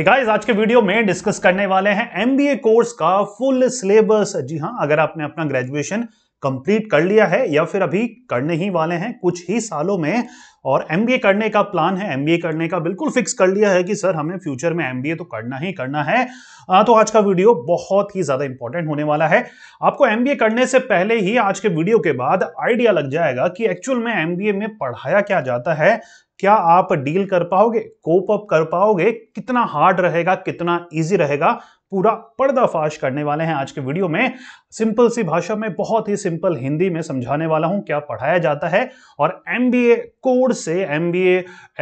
guys आज के video में डिस्कस करने वाले हैं एमबीए कोर्स का फुल सिलेबस जी हाँ अगर आपने अपना ग्रेजुएशन कंप्लीट कर लिया है या फिर अभी करने ही वाले हैं कुछ ही सालों में और एम करने का प्लान है एम करने का बिल्कुल फिक्स कर लिया है कि सर हमें फ्यूचर में एम तो करना ही करना है आ, तो आज का वीडियो बहुत ही ज़्यादा इंपॉर्टेंट होने वाला है आपको एम करने से पहले ही आज के वीडियो के बाद आइडिया लग जाएगा कि एक्चुअल में एम में पढ़ाया क्या जाता है क्या आप डील कर पाओगे कोप अप कर पाओगे कितना हार्ड रहेगा कितना इजी रहेगा पूरा पर्दाफाश करने वाले हैं आज के वीडियो में सिंपल सी भाषा में बहुत ही सिंपल हिंदी में समझाने वाला हूं क्या पढ़ाया जाता है और एम बी ए कोर्स से M B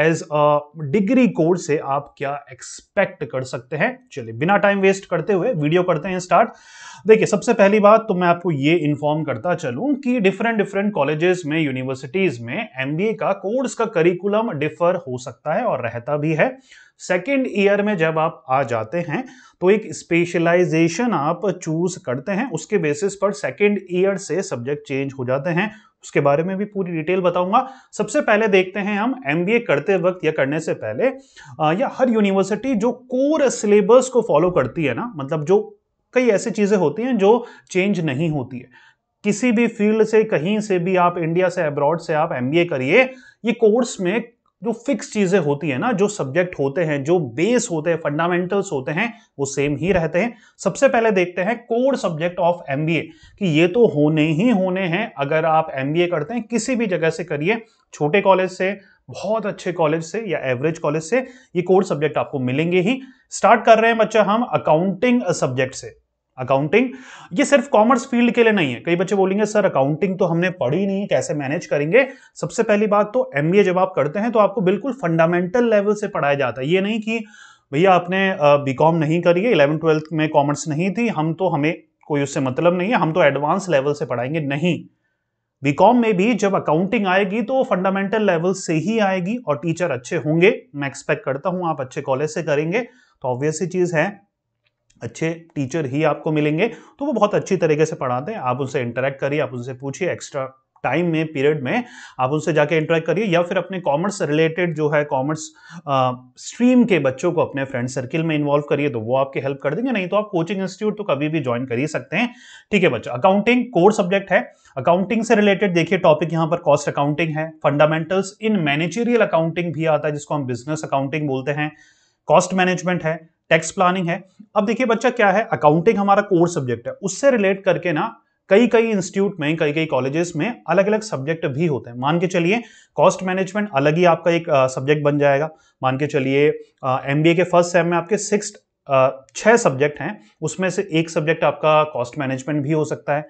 as a degree course से आप क्या एक्सपेक्ट कर सकते हैं चलिए बिना टाइम वेस्ट करते हुए वीडियो करते हैं स्टार्ट देखिए सबसे पहली बात तो मैं आपको ये इन्फॉर्म करता चलूं कि डिफरेंट डिफरेंट कॉलेजेस में यूनिवर्सिटीज में एम का कोर्स का करिकुलम डिफर हो सकता है और रहता भी है सेकेंड ईयर में जब आप आ जाते हैं तो एक स्पेशलाइजेशन आप चूज करते हैं उसके बेसिस पर सेकेंड ईयर से सब्जेक्ट चेंज हो जाते हैं उसके बारे में भी पूरी डिटेल बताऊंगा सबसे पहले देखते हैं हम एम करते वक्त या करने से पहले आ, या हर यूनिवर्सिटी जो कोर सिलेबस को फॉलो करती है ना मतलब जो कई ऐसी चीज़ें होती हैं जो चेंज नहीं होती है किसी भी फील्ड से कहीं से भी आप इंडिया से अब्रॉड से आप एम करिए ये कोर्स में जो फिक्स चीजें होती है ना जो सब्जेक्ट होते हैं जो बेस होते हैं फंडामेंटल्स होते हैं वो सेम ही रहते हैं सबसे पहले देखते हैं कोर सब्जेक्ट ऑफ एम कि ये तो होने ही होने हैं अगर आप एम करते हैं किसी भी जगह से करिए छोटे कॉलेज से बहुत अच्छे कॉलेज से या एवरेज कॉलेज से ये कोर सब्जेक्ट आपको मिलेंगे ही स्टार्ट कर रहे हैं बच्चा हम अकाउंटिंग सब्जेक्ट से अकाउंटिंग ये सिर्फ कॉमर्स फील्ड के लिए नहीं है कई बच्चे बोलेंगे सर अकाउंटिंग तो हमने पढ़ी नहीं कैसे मैनेज करेंगे सबसे पहली बात तो एम जब आप करते हैं तो आपको बिल्कुल फंडामेंटल लेवल से पढ़ाया जाता है ये नहीं कि भैया आपने कॉम नहीं करी है इलेवन ट्वेल्थ में कॉमर्स नहीं थी हम तो हमें कोई उससे मतलब नहीं है हम तो एडवांस लेवल से पढ़ाएंगे नहीं बीकॉम में भी जब अकाउंटिंग आएगी तो फंडामेंटल लेवल से ही आएगी और टीचर अच्छे होंगे मैं एक्सपेक्ट करता हूं आप अच्छे कॉलेज से करेंगे तो ऑब्वियस सी चीज़ है अच्छे टीचर ही आपको मिलेंगे तो वो बहुत अच्छी तरीके से पढ़ाते हैं आप उनसे इंटरेक्ट करिए आप उनसे पूछिए एक्स्ट्रा टाइम में पीरियड में आप उनसे जाके इंटरेक्ट करिए या फिर अपने कॉमर्स रिलेटेड जो है कॉमर्स स्ट्रीम के बच्चों को अपने फ्रेंड सर्किल में इन्वॉल्व करिए तो वो आपके हेल्प कर देंगे नहीं तो आप कोचिंग इंस्टीट्यूट तो कभी भी ज्वाइन कर ही सकते हैं ठीक है बच्चों अकाउंटिंग कोर सब्जेक्ट है अकाउंटिंग से रिलेटेड देखिए टॉपिक यहाँ पर कॉस्ट अकाउंटिंग है फंडामेंटल्स इन मैनेजेरियल अकाउंटिंग भी आता है जिसको हम बिजनेस अकाउंटिंग बोलते हैं कॉस्ट मैनेजमेंट है टैक्स प्लानिंग है अब देखिए बच्चा क्या है अकाउंटिंग हमारा कोर सब्जेक्ट है उससे रिलेट करके ना कई कई इंस्टीट्यूट में कई कई कॉलेजेस में अलग अलग सब्जेक्ट भी होते हैं मान के चलिए कॉस्ट मैनेजमेंट अलग ही आपका एक सब्जेक्ट बन जाएगा मान के चलिए एम के फर्स्ट सेम में आपके सिक्स छः सब्जेक्ट हैं उसमें से एक सब्जेक्ट आपका कॉस्ट मैनेजमेंट भी हो सकता है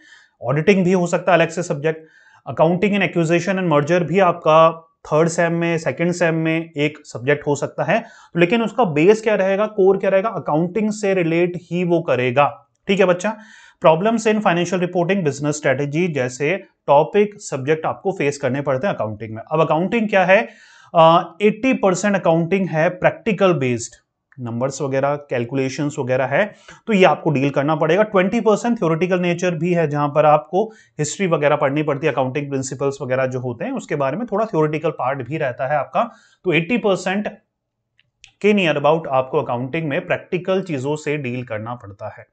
ऑडिटिंग भी हो सकता है अलग से subject accounting and acquisition and merger भी आपका थर्ड सेम में सेकंड सेम में एक सब्जेक्ट हो सकता है तो लेकिन उसका बेस क्या रहेगा कोर क्या रहेगा अकाउंटिंग से रिलेट ही वो करेगा ठीक है बच्चा problems in financial reporting business strategy जैसे टॉपिक सब्जेक्ट आपको फेस करने पड़ते हैं अकाउंटिंग में अब अकाउंटिंग क्या है एट्टी परसेंट अकाउंटिंग है प्रैक्टिकल बेस्ड नंबर्स वगैरह कैलकुलेशंस वगैरह है तो ये आपको डील करना पड़ेगा 20 परसेंट थ्योरेटिकल नेचर भी है जहां पर आपको हिस्ट्री वगैरह पढ़नी पड़ती है अकाउंटिंग प्रिंसिपल्स वगैरह जो होते हैं उसके बारे में थोड़ा थ्योरेटिकल पार्ट भी रहता है आपका तो 80 परसेंट के नियर अबाउट आपको अकाउंटिंग में प्रैक्टिकल चीज़ों से डील करना पड़ता है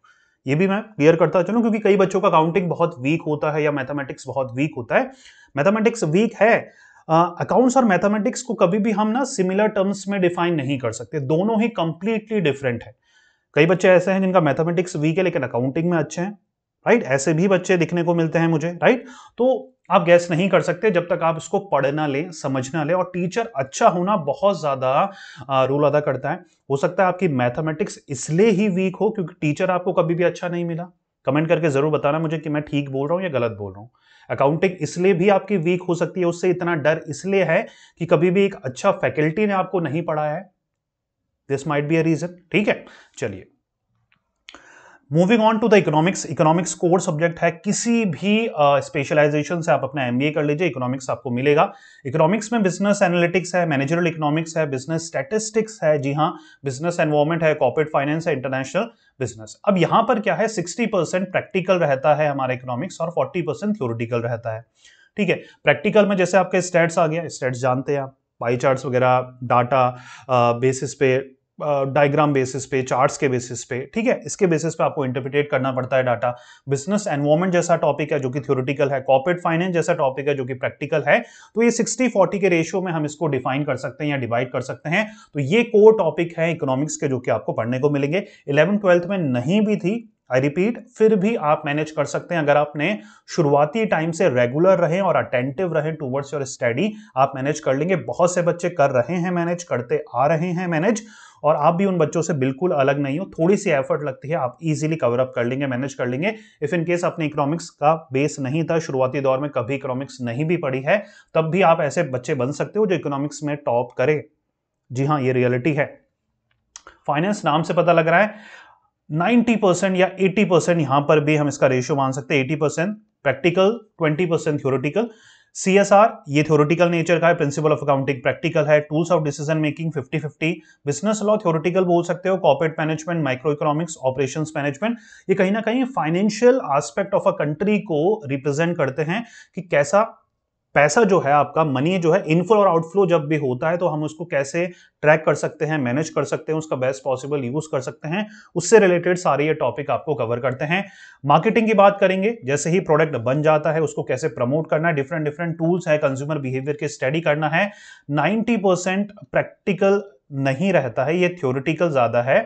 ये भी मैं क्लियर करता चलूँ क्योंकि कई बच्चों का अकाउंटिंग बहुत वीक होता है या मैथमेटिक्स बहुत वीक होता है मैथमेटिक्स वीक है अकाउंट्स और मैथमेटिक्स को कभी भी हम ना सिमिलर टर्म्स में डिफाइन नहीं कर सकते दोनों ही कंप्लीटली डिफरेंट है कई बच्चे ऐसे हैं जिनका मैथमेटिक्स वीक है लेकिन अकाउंटिंग में अच्छे हैं राइट ऐसे भी बच्चे दिखने को मिलते हैं मुझे राइट तो आप गैस नहीं कर सकते जब तक आप इसको पढ़ना ले समझना ले और टीचर अच्छा होना बहुत ज़्यादा रोल अदा करता है हो सकता है आपकी मैथमेटिक्स इसलिए ही वीक हो क्योंकि टीचर आपको कभी भी अच्छा नहीं मिला कमेंट करके ज़रूर बताना मुझे कि मैं ठीक बोल रहा हूँ या गलत बोल रहा हूँ अकाउंटिंग इसलिए भी आपकी वीक हो सकती है उससे इतना डर इसलिए है कि कभी भी एक अच्छा फैकल्टी ने आपको नहीं पढ़ाया है this might be a reason ठीक है चलिए moving on to the economics economics core subject है किसी भी स्पेशलाइजेशन uh, से आप अपना एम कर लीजिए इकोनॉमिक्स आपको मिलेगा इकोनॉमिक्स में बिजनेस एनालिटिक्स है मैनेजरल इकोनॉमिक्स है बिजनेस स्टेटिस्टिक्स है जी हाँ बिजनेस एनवायरमेंट है कॉर्पोरेट फाइनेंस है इंटरनेशनल बिजनेस अब यहाँ पर क्या है परसेंट प्रैक्टिकल रहता है हमारा इकोनॉमिक्स और परसेंट थ्योरिटिकल रहता है ठीक है प्रैक्टिकल में जैसे आपके स्टेट्स आ गया स्टेट्स जानते हैं आप बाई चार्ट वगैरह डाटा बेसिस पे डायग्राम बेसिस पे चार्ट्स के बेसिस पे ठीक है इसके बेसिस पे आपको इंटरप्रिटेट करना पड़ता है डाटा बिजनेस एनवायरमेंट जैसा टॉपिक है जो कि थ्योरेटिकल है कॉपरेट फाइनेंस जैसा टॉपिक है जो कि प्रैक्टिकल है तो ये 60 40 के रेशियो में हम इसको डिफाइन कर सकते हैं या डिवाइड कर सकते हैं तो ये कोर टॉपिक है इकोनॉमिक्स के जो कि आपको पढ़ने को मिलेंगे इलेवन ट्वेल्थ में नहीं भी थी आई रिपीट फिर भी आप मैनेज कर सकते हैं अगर आपने शुरुआती टाइम से रेगुलर रहें और अटेंटिव रहें टूवर्ड्स योर स्टडी आप मैनेज कर लेंगे बहुत से बच्चे कर रहे हैं मैनेज करते आ रहे हैं मैनेज और आप भी उन बच्चों से बिल्कुल अलग नहीं हो थोड़ी सी एफर्ट लगती है आप इजीली कवर अप कर लेंगे मैनेज कर लेंगे इफ इन केस आपने इकोनॉमिक्स का बेस नहीं था शुरुआती दौर में कभी इकोनॉमिक्स नहीं भी पढ़ी है तब भी आप ऐसे बच्चे बन सकते हो जो इकोनॉमिक्स में टॉप करे जी हाँ ये रियलिटी है फाइनेंस नाम से पता लग रहा है 90 परसेंट या 80 परसेंट यहां पर भी हम इसका रेशियो मान सकते हैं 80 percent practical 20 percent theoretical CSR ये थ्योरेटिकल नेचर का है प्रिंसिपल ऑफ अकाउंटिंग प्रैक्टिकल है tools of decision making fifty fifty business law theoretical बोल सकते हो corporate management micro economics operation management ये कहीं ना कहीं financial aspect of a country को रिप्रेजेंट करते हैं कि कैसा पैसा जो है आपका मनी जो है इनफ्लो और आउटफ्लो जब भी होता है तो हम उसको कैसे ट्रैक कर सकते हैं मैनेज कर सकते हैं उसका बेस्ट पॉसिबल यूज कर सकते हैं उससे रिलेटेड सारे ये टॉपिक आपको कवर करते हैं मार्केटिंग की बात करेंगे जैसे ही प्रोडक्ट बन जाता है उसको कैसे प्रमोट करना है डिफरेंट डिफरेंट टूल्स है कंज्यूमर बिहेवियर के स्टडी करना है नाइन्टी प्रैक्टिकल नहीं रहता है ये थ्योरिटिकल ज्यादा है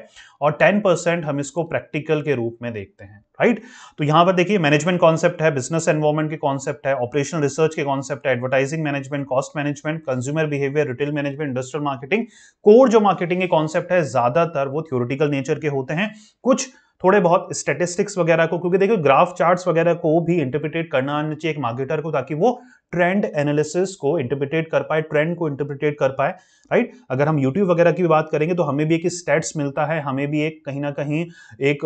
और 10 परसेंट हम इसको प्रैक्टिकल के रूप में देखते हैं राइट तो यहां पर देखिए मैनेजमेंट कॉन्सेप्ट है बिजनेस एनवायरमेंट के कॉन्सेप्ट है ऑपरेशनल रिसर्च के कॉन्सेप्ट है advertising management cost management consumer behaviour retail management industrial marketing core जो मार्केटिंग के कॉन्सेप्ट है ज्यादातर वो थ्योरिटिकल नेचर के होते हैं कुछ थोड़े बहुत स्टेटिस्टिक्स वगैरह को क्योंकि देखिए ग्राफ चार्ट्स वगैरह को भी इंटरप्रिटेट करना आना चाहिए एक मार्केटर को ताकि वो ट्रेंड एनालिसिस को इंटरप्रिटेट कर पाए ट्रेंड को इंटरप्रिटेट कर पाए राइट अगर हम यूट्यूब वगैरह की बात करेंगे तो हमें भी एक स्टैट्स मिलता है हमें भी एक कहीं ना कहीं एक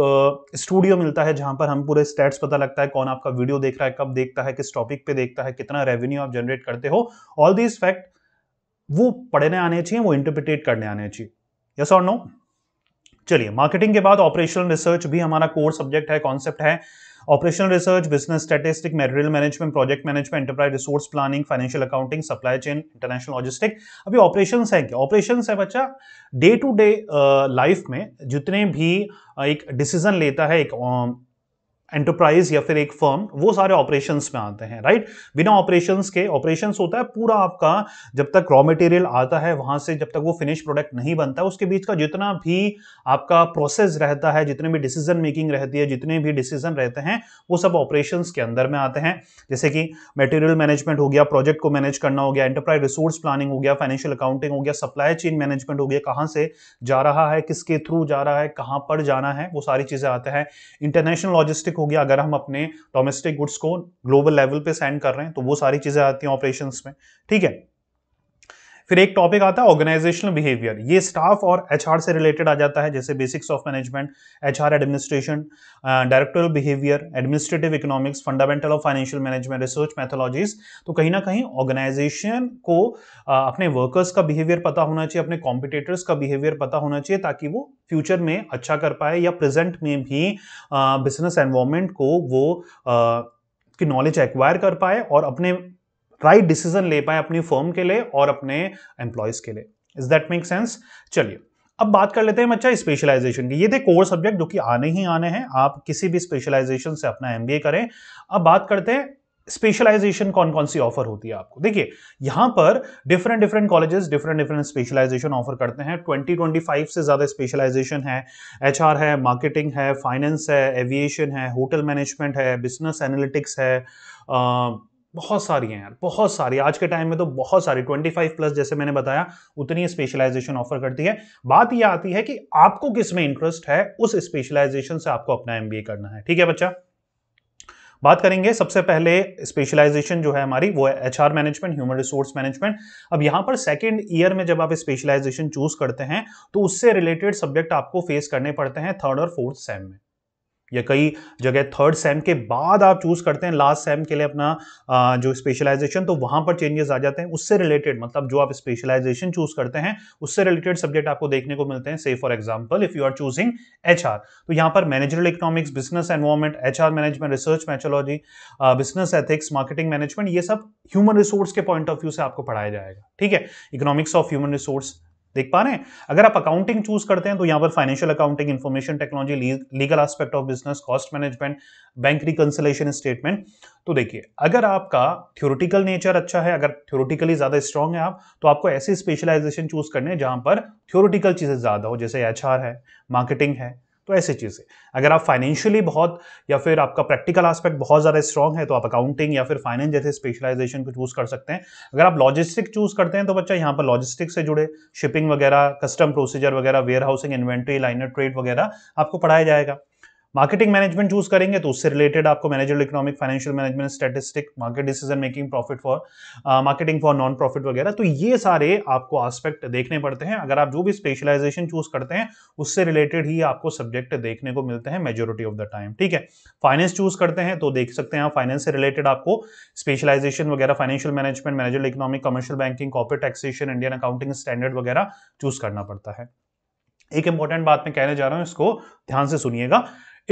स्टूडियो मिलता है जहां पर हम पूरे स्टैट्स पता लगता है कौन आपका वीडियो देख रहा है कब देखता है किस टॉपिक पे देखता है कितना रेवेन्यू आप जनरेट करते हो ऑल दीज फैक्ट वो पढ़ने आने चाहिए वो इंटरप्रिटेट करने आने चाहिए यस और नो चलिए मार्केटिंग के बाद ऑपरेशनल रिसर्च भी हमारा कोर सब्जेक्ट है कॉन्सेप्ट है operational research business statistic material management project management enterprise resource planning financial accounting supply chain international logistic अभी ऑपरेशन है क्या ऑपरेशन है बच्चा डे टू डे लाइफ में जितने भी एक डिसीजन लेता है एक एंटरप्राइज या फिर एक फर्म वो सारे ऑपरेशन में आते हैं राइट बिना ऑपरेशन के ऑपरेशन होता है पूरा आपका जब तक रॉ मटेरियल आता है वहां से जब तक वो फिनिश प्रोडक्ट नहीं बनता है उसके बीच का जितना भी आपका प्रोसेस रहता है जितने भी डिसीजन मेकिंग रहती है जितने भी डिसीजन रहते हैं वो सब ऑपरेशन के अंदर में आते हैं जैसे कि मटेरियल मैनेजमेंट हो गया प्रोजेक्ट को मैनेज करना हो गया एंटरप्राइज रिसोर्स प्लानिंग हो गया फाइनेंशियल अकाउंटिंग हो गया सप्लाई चेन मैनेजमेंट हो गया कहाँ से जा रहा है किसके थ्रू जा रहा है कहाँ पर जाना है वो सारी चीज़ें आते हैं इंटरनेशनल लॉजिस्टिक डोमेस्टिक हो गया अगर हम अपने डोमेस्टिक गुड्स को ग्लोबल लेवल पे सेंड कर रहे हैं तो वो सारी चीजें आती हैं ऑपरेशन में ठीक है फिर एक टॉपिक आता है ऑर्गेनाइजेशनल बिहेवियर ये स्टाफ और एचआर से रिलेटेड आ जाता है जैसे basics of management HR administration directorial behaviour administrative economics fundamental of financial management research methodologies तो कहीं ना कहीं ऑर्गेनाइजेशन को uh, अपने वर्कर्स का बिहेवियर पता होना चाहिए अपने कॉम्पिटेटर्स का बिहेवियर पता होना चाहिए ताकि वो फ्यूचर में अच्छा कर पाए या प्रेजेंट में भी बिजनेस uh, एनवायरमेंट को वो आ, uh, की नॉलेज एक्वायर कर पाए और अपने राइट डिसीजन ले पाए अपनी फर्म के लिए और अपने एम्प्लॉयज के लिए इज दैट मेक सेंस चलिए अब बात कर लेते हैं बच्चा स्पेशलाइजेशन की ये थे कोर सब्जेक्ट जो कि आने ही आने हैं आप किसी भी स्पेशलाइजेशन से अपना एम करें अब बात करते हैं स्पेशलाइजेशन कौन कौन सी ऑफर होती है आपको देखिए यहां पर different different colleges different different specialisation offer करते हैं 2025 से ज़्यादा स्पेशलाइजेशन है एचआर है मार्केटिंग है फाइनेंस है एविएशन है होटल मैनेजमेंट है बिजनेस एनालिटिक्स है आ, बहुत सारी हैं यार बहुत सारी आज के टाइम में तो बहुत सारी 25 प्लस जैसे मैंने बताया उतनी स्पेशलाइजेशन ऑफर करती है बात यह आती है कि आपको किस में इंटरेस्ट है उस स्पेशलाइजेशन से आपको अपना एमबीए करना है ठीक है बच्चा बात करेंगे सबसे पहले स्पेशलाइजेशन जो है हमारी वो है HR management human resource management अब यहां पर सेकेंड ईयर में जब आप स्पेशलाइजेशन चूज करते हैं तो उससे रिलेटेड सब्जेक्ट आपको फेस करने पड़ते हैं थर्ड और फोर्थ सेम में या कई जगह थर्ड सेम के बाद आप चूज़ करते हैं लास्ट सेम के लिए अपना जो स्पेशलाइजेशन तो वहां पर चेंजेस आ जाते हैं उससे रिलेटेड मतलब जो आप स्पेशलाइजेशन चूज़ करते हैं उससे रिलेटेड सब्जेक्ट आपको देखने को मिलते हैं से for example if you are choosing H तो यहां पर managerial economics business environment H management research methodology business ethics marketing management ये सब ह्यूमन रिसोर्स के पॉइंट ऑफ व्यू से आपको पढ़ाया जाएगा ठीक है इकोनॉमिक्स ऑफ ह्यूमन रिसोर्स देख पा रहे हैं अगर आप अकाउंटिंग चूज करते हैं तो यहां पर financial accounting information technology legal aspect of business cost management bank reconciliation statement तो देखिए अगर आपका थ्योरेटिकल नेचर अच्छा है अगर थ्योरेटिकली ज्यादा स्ट्रांग है आप तो आपको ऐसी स्पेशलाइजेशन चूज करने हैं जहां पर थ्योरेटिकल चीजें ज्यादा हो जैसे एच है मार्केटिंग है तो ऐसी चीज़ें अगर आप फाइनेंशियली बहुत या फिर आपका प्रैक्टिकल एस्पेक्ट बहुत ज़्यादा स्ट्रॉग है तो आप अकाउंटिंग या फिर फाइनेंस जैसे स्पेशलाइजेशन को चूज़ कर सकते हैं अगर आप लॉजिस्टिक चूज़ करते हैं तो बच्चा यहाँ पर लॉजिस्टिक से जुड़े शिपिंग वगैरह कस्टम प्रोसीजर वगैरह warehousing inventory liner trade वगैरह आपको पढ़ाया जाएगा मार्केटिंग मैनेजमेंट चूज करेंगे तो उससे रिलेटेड आपको manager economic financial management statistic market decision making profit for marketing for non profit वगैरह तो ये सारे आपको आस्पेक्ट देखने पड़ते हैं अगर आप जो भी स्पेशलाइजेशन चूज करते हैं उससे रिलेटेड ही आपको सब्जेक्ट देखने को मिलते हैं मेजोरिटी ऑफ द टाइम ठीक है फाइनेंस चूज करते हैं तो देख सकते हैं आप फाइनेंस से रिलेटेड आपको स्पेशलाइजेशन वगैरह financial management manager economic commercial banking corporate taxation Indian accounting standard वगैरह चूज करना पड़ता है एक इंपॉर्टेंट बात मैं कहने जा रहा हूं इसको ध्यान से सुनिएगा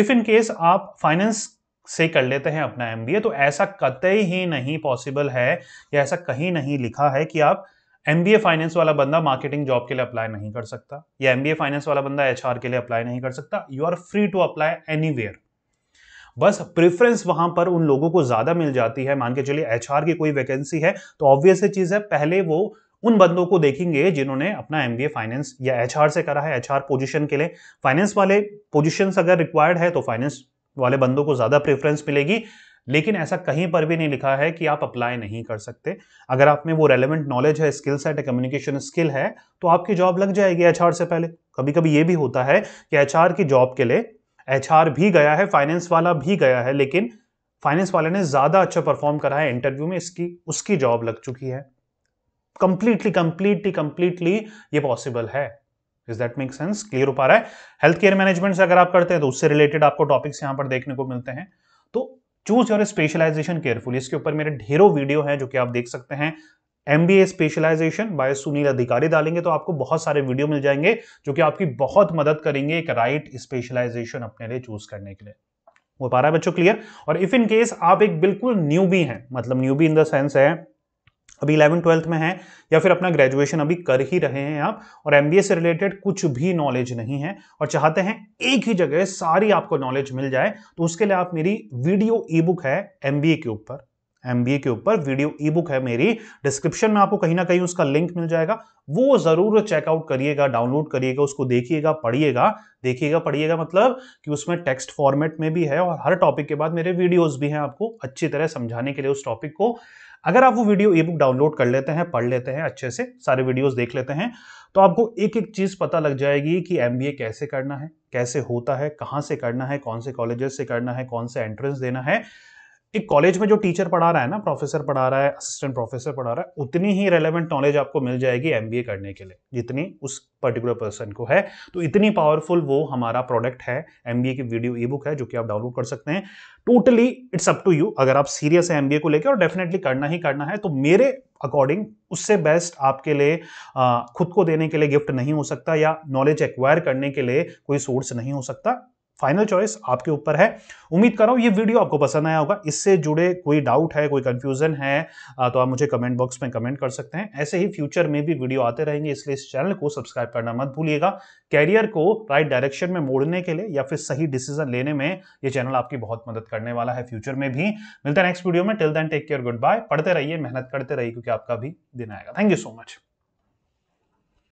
इफ इन केस आप फाइनेंस से कर लेते हैं अपना एम तो ऐसा कतई ही नहीं पॉसिबल है या ऐसा कहीं नहीं लिखा है कि आप एम बी ए फाइनेंस वाला बंदा मार्केटिंग जॉब के लिए अप्लाई नहीं कर सकता या एम बी ए फाइनेंस वाला बंदा एच आर के लिए अप्लाई नहीं कर सकता you are free to apply anywhere बस प्रेफरेंस वहां पर उन लोगों को ज्यादा मिल जाती है मान के चलिए एच आर की कोई वैकेंसी है तो ऑब्वियस चीज है पहले वो उन बंदों को देखेंगे जिन्होंने अपना एम फाइनेंस या एच से करा है एच पोजिशन के लिए फाइनेंस वाले पोजिशन अगर रिक्वायर्ड है तो फाइनेंस वाले बंदों को ज़्यादा प्रेफरेंस मिलेगी लेकिन ऐसा कहीं पर भी नहीं लिखा है कि आप अप्लाई नहीं कर सकते अगर आप में वो रेलिवेंट नॉलेज है स्किल सेट है कम्युनिकेशन स्किल है तो आपकी जॉब लग जाएगी एच से पहले कभी कभी ये भी होता है कि एच की जॉब के लिए एच भी गया है फाइनेंस वाला भी गया है लेकिन फाइनेंस वाले ने ज़्यादा अच्छा परफॉर्म करा है इंटरव्यू में इसकी उसकी जॉब लग चुकी है कंप्लीटली कंप्लीटली कंप्लीटली ये पॉसिबल है is that make sense clear हो पा रहा है हेल्थ केयर मैनेजमेंट से अगर आप करते हैं तो उससे रिलेटेड आपको टॉपिक्स यहां पर देखने को मिलते हैं तो चूज योर स्पेशलाइजेशन केयरफुल इसके ऊपर मेरे ढेरों वीडियो हैं जो कि आप देख सकते हैं M B A specialisation by Sunil Adhikari डालेंगे तो आपको बहुत सारे वीडियो मिल जाएंगे जो कि आपकी बहुत मदद करेंगे एक राइट स्पेशलाइजेशन अपने लिए चूज करने के लिए हो पा रहा है बच्चों क्लियर और इफ इन केस आप एक बिल्कुल न्यू भी हैं मतलब न्यू भी इन द सेंस है अभी इलेवन ट्वेल्थ में है या फिर अपना ग्रेजुएशन अभी कर ही रहे हैं आप और एम से रिलेटेड कुछ भी नॉलेज नहीं है और चाहते हैं एक ही जगह सारी आपको नॉलेज मिल जाए तो उसके लिए आप मेरी वीडियो ई बुक है एम के ऊपर एम के ऊपर वीडियो ई बुक है मेरी डिस्क्रिप्शन में आपको कहीं ना कहीं उसका लिंक मिल जाएगा वो जरूर चेकआउट करिएगा डाउनलोड करिएगा उसको देखिएगा पढ़िएगा देखिएगा पढ़िएगा मतलब कि उसमें टेक्स्ट फॉर्मेट में भी है और हर टॉपिक के बाद मेरे वीडियोज भी हैं आपको अच्छी तरह समझाने के लिए उस टॉपिक को अगर आप वो वीडियो ई बुक डाउनलोड कर लेते हैं पढ़ लेते हैं अच्छे से सारे वीडियोज देख लेते हैं तो आपको एक एक चीज़ पता लग जाएगी कि एम कैसे करना है कैसे होता है कहाँ से करना है कौन से कॉलेजेस से करना है कौन से एंट्रेंस देना है एक कॉलेज में जो टीचर पढ़ा रहा है ना प्रोफेसर पढ़ा रहा है असिस्टेंट प्रोफेसर पढ़ा रहा है उतनी ही रेलेवेंट नॉलेज आपको मिल जाएगी एम करने के लिए जितनी उस पर्टिकुलर पर्सन को है तो इतनी पावरफुल वो हमारा प्रोडक्ट है एम की वीडियो ई बुक है जो कि आप डाउनलोड कर सकते हैं totally it's up to you अगर आप सीरियस है एम को लेकर और डेफिनेटली करना ही करना है तो मेरे अकॉर्डिंग उससे बेस्ट आपके लिए आ, खुद को देने के लिए गिफ्ट नहीं हो सकता या नॉलेज एक्वायर करने के लिए कोई सोर्स नहीं हो सकता फाइनल चॉइस आपके ऊपर है उम्मीद कर रहा हूं ये वीडियो आपको पसंद आया होगा इससे जुड़े कोई डाउट है कोई कंफ्यूजन है तो आप मुझे कमेंट बॉक्स में कमेंट कर सकते हैं ऐसे ही फ्यूचर में भी वीडियो आते रहेंगे इसलिए इस चैनल को सब्सक्राइब करना मत भूलिएगा कैरियर को राइट डायरेक्शन में मोड़ने के लिए या फिर सही डिसीजन लेने में ये चैनल आपकी बहुत मदद करने वाला है फ्यूचर में भी मिलता है नेक्स्ट वीडियो में till then take care goodbye पढ़ते रहिए मेहनत करते रहिए क्योंकि आपका भी दिन आएगा थैंक यू सो मच